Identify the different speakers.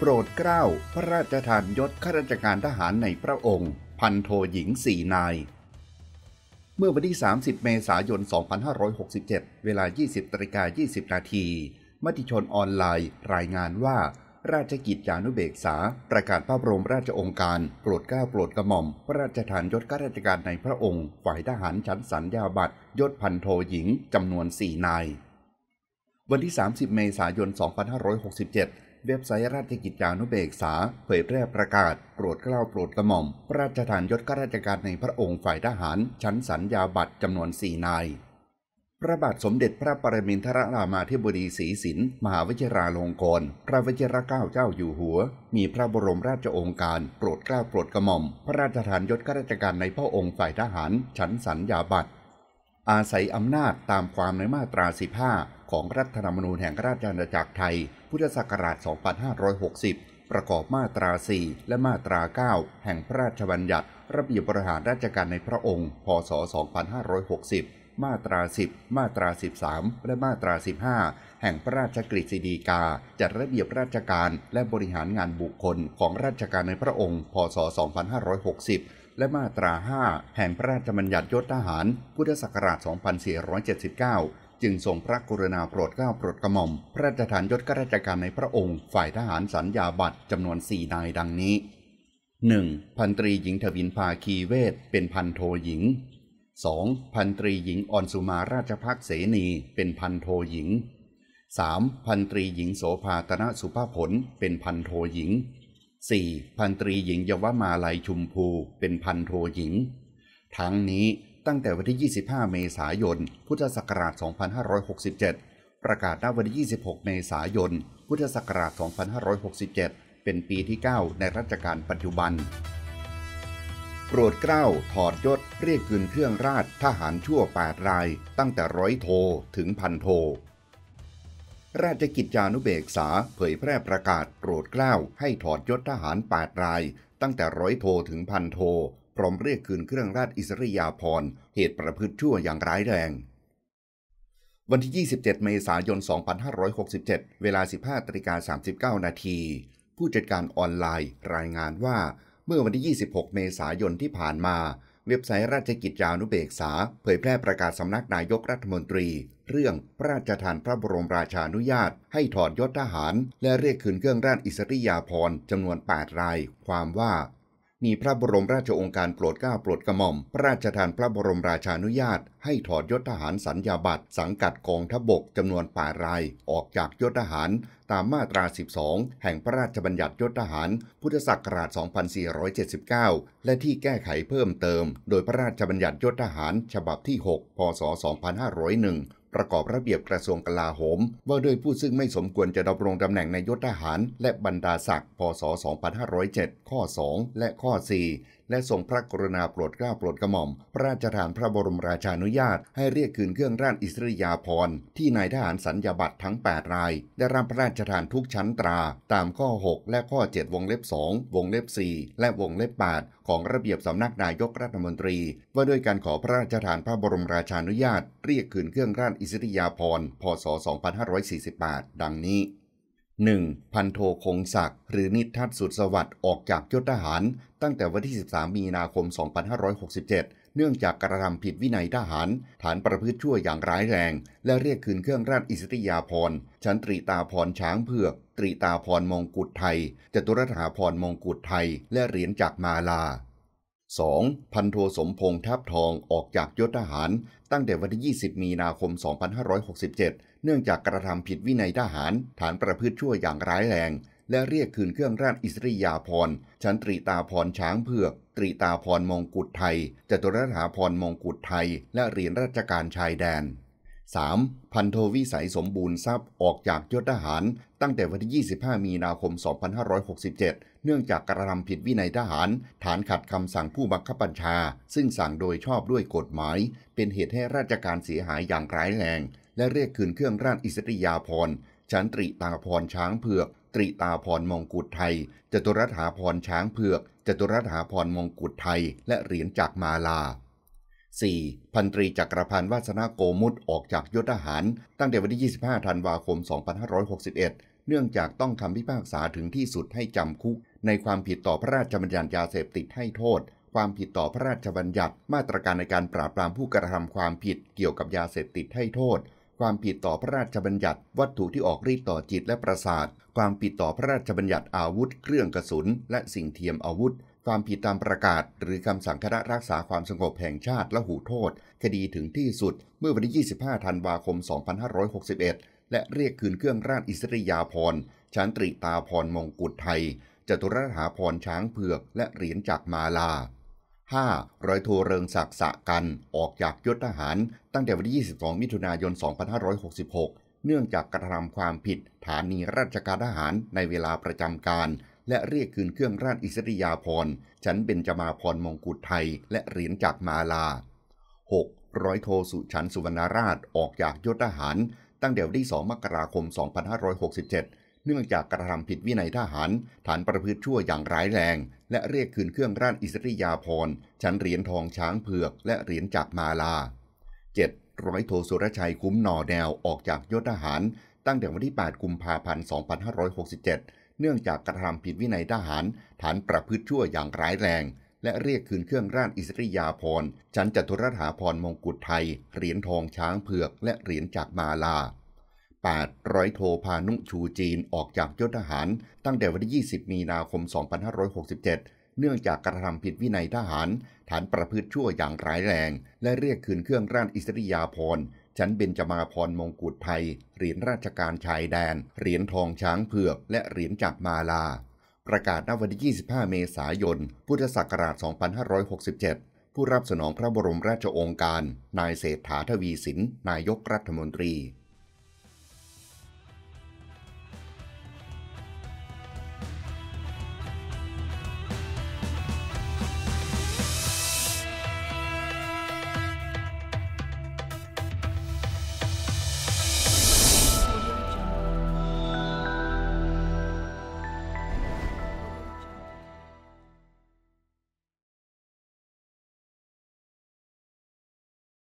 Speaker 1: โปรดเกล้า พระราชทานยศข้าราชการทหารในพระองค์ พันโท หญิงสี่นาย เมื่อวันที่ 30 เมษายน 2567 เวลา 20ตริกา20 นาทีมติชนออนไลน์รายงานว่า ราชกิจจานุเบกษา ประกาศพระบรมราชองค์การ โปรดเกล้าโปรดกระหม่อม พระราชทานยศข้าราชการในพระองค์ฝ่ายทหารชั้นสัญญาบัตรยศพันโทหญิงจำนวน4นาย วันที่ 30 เมษายน 2567เว็บไซต์ราชกิจจานุเบกษาเผยแพร่ประกาศโปรดเกล้าโปรดกระหม่อมพระราชทานยศข้าราชการในพระองค์ฝ่ายทหารชั้นสัญญาบัตรจำนวนสี่นาย พระบาทสมเด็จพระปรมินทรรามาธิบดีศรีสินมหาวชิราลงกรณพระวชิรเก้าเจ้าอยู่หัว มีพระบรมราชโองการโปรดเกล้าโปรดกระหม่อมพระราชทานยศข้าราชการในพระองค์ฝ่ายทหารชั้นสัญญาบัตรอาศัยอำนาจตามความในมาตรา 15 ของรัฐธรรมนูญแห่งราชอาณาจักรไทย พุทธศักราช 2560 ประกอบมาตรา 4 และมาตรา 9 แห่งพระราชบัญญัติ ระเบียบบริหารราชการในพระองค์ พศ 2560 มาตรา 10 มาตรา 13 และมาตรา 15 แห่งพระราชกฤษฎีกา จัดระเบียบราชการและบริหารงานบุคคลของราชการในพระองค์ พศ 2560และมาตรา 5 แห่งพระราชบัญญัติยศทหารพุทธศักราช 2479 จึงทรงพระกรุณาโปรดเกล้าโปรดกระหม่อมพระราชทานยศข้าราชการในพระองค์ฝ่ายทหารสัญญาบัตรจำนวน4นายดังนี้ 1. พันตรีหญิงทวินพาคีเวศเป็นพันโทหญิง 2. พันตรีหญิงอ่อนสุมาราชพักเสนี เป็นพันโทหญิง 3. พันตรีหญิงโสภาตนะสุภาผลเป็นพันโทหญิง 4. พันตรีหญิงยวมาลัยชุมพูเป็นพันโทหญิง ทั้งนี้ตั้งแต่วันที่ 25 เมษายน พุทธศักราช 2567 ประกาศณวันที่ 26 เมษายน พุทธศักราช 2567 เป็นปีที่ 9 ในรัชกาลปัจจุบัน โปรดเกล้า ถอดยศเรียกคืนเครื่องราชทหารชั่ว8รายตั้งแต่ร้อยโทถึงพันโทราชกิจจานุเบกษาเผยแพร่ประกาศโปรดเกล้าให้ถอดยศทหาร 8 ราย ตั้งแต่ร้อยโทถึงพันโทพร้อมเรียกคืนเครื่องราชอิสริยาภรณ์เหตุประพฤติชั่วอย่างร้ายแรง วันที่ 27 เมษายน 2567 เวลา 15ตริกา39นาทีผู้จัดการออนไลน์รายงานว่าเมื่อวันที่ 26 เมษายนที่ผ่านมาเว็บไซต์ราชกิจจานุเบกษา เผยแพร่ประกาศสำนักนายกรัฐมนตรี เรื่อง พระราชทานพระบรมราชานุญาต ให้ถอดยศทหาร และเรียกคืนเครื่องราชอิสริยาภรณ์จำนวน 8 ราย ความว่ามีพระบรมราชองค์การโปรดเกล้าโปรดกระหม่อม พระราชทานพระบรมราชานุญาตให้ถอดยศทหารสัญญาบัตรสังกัดกองทัพบกจำนวนป่ารายออกจากยศทหารตามมาตรา 12 แห่งพระราชบัญญัติยศทหาร พุทธศักราช 2479 และที่แก้ไขเพิ่มเติมโดยพระราชบัญญัติยศทหารฉบับที่ 6พศ2501ประกอบระเบียบกระทรวงกลาโหม ว่าด้วยผู้ซึ่งไม่สมควรจะดำรงตำแหน่งนายกทหาร และบรรดาศักดิ์พศ2507ข้อ 2 และข้อ4และทรงพระกรุณาโปรดเกล้าโปรดกระหม่อมพระราชทานพระบรมราชานุญาตให้เรียกคืนเครื่องราชอิสริยาภรณ์ ที่นายทหารสัญญาบัตรทั้ง 8 ราย ได้รับพระราชทานทุกชั้นตราตามข้อ 6 และข้อ 7 วงเล็บ2วงเล็บ 4 และวงเล็บ8ของระเบียบสำนักนายกรัฐมนตรีว่าด้วยการขอพระราชทานพระบรมราชานุญาต เรียกคืนเครื่องราชอิสริยาภรณ์พศ 2548 ดังนี้ 1. พันโทคงศักดิ์หรือนิทัศสุดสวัสดิ์ออกจากยศทหาร ตั้งแต่วันที่ 13 มีนาคม 2567 เนื่องจากกระทำผิดวินัยทหารฐานประพฤติชั่วอย่างร้ายแรง และเรียกคืนเครื่องราชอิสริยาภรณ์ชั้นตรีตาพรช้างเผือก ตรีตาพรมงกุฎไทยจตุรถาพรมงกุฎไทยและเหรียญจากมาลา 2. พันโทสมพงษ์ทับทองออกจากยศทหาร ตั้งแต่วันที่20 มีนาคม 2567 เนื่องจากกระทำผิดวินัยทหารฐานประพฤติชั่วอย่างร้ายแรง และเรียกคืนเครื่องราชอิสริยาภรณ์ชั้นตรีตาพรช้างเผือก ตรีตาพรมงกุฎไทยจตุรถาพรมงกุฎไทย และเหรียญราชการชายแดน 3. พันโทวิสัยสมบูรณ์ทรัพย์ออกจากยศทหาร ตั้งแต่วันที่25 มีนาคม 2567เนื่องจากกระทำผิดวินัยทหารฐานขัดคำสั่งผู้บังคับบัญชา ซึ่งสั่งโดยชอบด้วยกฎหมาย เป็นเหตุให้ราชการเสียหายอย่างร้ายแรง และเรียกคืนเครื่องราชอิสริยาภรณ์ชั้นตรีตาพรช้างเผือกตรีตาพรมองกุฎไทยจตุรัฐาพรช้างเผือกจตุรัฐาพรมองกุฎไทยและเหรียญจากมาลา 4. พันตรีจักรพันธ์วาสนาโกมุตออกจากยศทหาร ตั้งแต่วันที่ 25 ธันวาคม 2561 เนื่องจากต้องคำพิพากษาถึงที่สุดให้จำคุกในความผิดต่อพระราชบัญญัติยาเสพติดให้โทษ ความผิดต่อพระราชบัญญัติมาตรการในการปราบปรามผู้กระทำความผิดเกี่ยวกับยาเสพติดให้โทษ ความผิดต่อพระราชบัญญัติ วัตถุที่ออกฤทธิ์ต่อจิตและประสาท ความผิดต่อพระราชบัญญัติอาวุธ เครื่องกระสุนและสิ่งเทียมอาวุธ ความผิดตามประกาศ หรือคำสั่งคณะรักษาความสงบแห่งชาติและหูโทษ คดีถึงที่สุดเมื่อวันที่25ธันวาคม2561และเรียกคืนเครื่องราชอิสริยาภรณ์ชั้นตรีตาพรมงกุฎไทยจตุรหาพรช้างเผือกและเหรียญจากมาลา 5. ร้อยโทเริงศักดิ์สะกันออกจากยศทหาร ตั้งแต่วันที่ 22 มิถุนายน 2566 เนื่องจากกระทำความผิด ฐานหนีราชการทหารในเวลาประจำการ และเรียกคืนเครื่องราชอิสริยาภรณ์ชั้นเบญจมาพรมงกุฎไทย และเหรียญจากมาลา 6. ร้อยโทสุชันสุวรรณราชออกจากยศทหารตั้งแต่วันที่2มกราคม 2567เนื่องจากกระทำผิดวินัยทหาร ฐานประพฤติชั่วอย่างร้ายแรง และเรียกคืนเครื่องราชอิสริยาภรณ์ชั้นเหรียญทองช้างเผือก และเหรียญจากมาลา 7. ร้อยโทสุรชัยคุ้มนอแนวออกจากยศทหาร ตั้งแต่วันที่8กุมภาพันธ์2567 เนื่องจากกระทำผิดวินัยทหารฐานประพฤติชั่วอย่างร้ายแรง และเรียกคืนเครื่องราชอิสริยาภรณ์ชั้นจตุรถาภรณ์มงกุฎไทย เหรียญทองช้างเผือกและเหรียญจากมาลา8ร้อยโทพานุชูจีนออกจากยศทหารตั้งแต่วันที่ 20 มีนาคม 2567 เนื่องจากกระทำผิดวินัยทหาร ฐานประพฤติชั่วอย่างร้ายแรง และเรียกคืนเครื่องราชอิสริยาภรณ์ชั้นเบญจมาภรมงกุฎไทยเหรียญราชการชายแดนเหรียญทองช้างเผือกและเหรียญจากมาลา ประกาศณวันที่ 25 เมษายน พุทธศักราช 2567 ผู้รับสนองพระบรมราชโองการ นายเศรษฐาทวีสินนายกรัฐมนตรี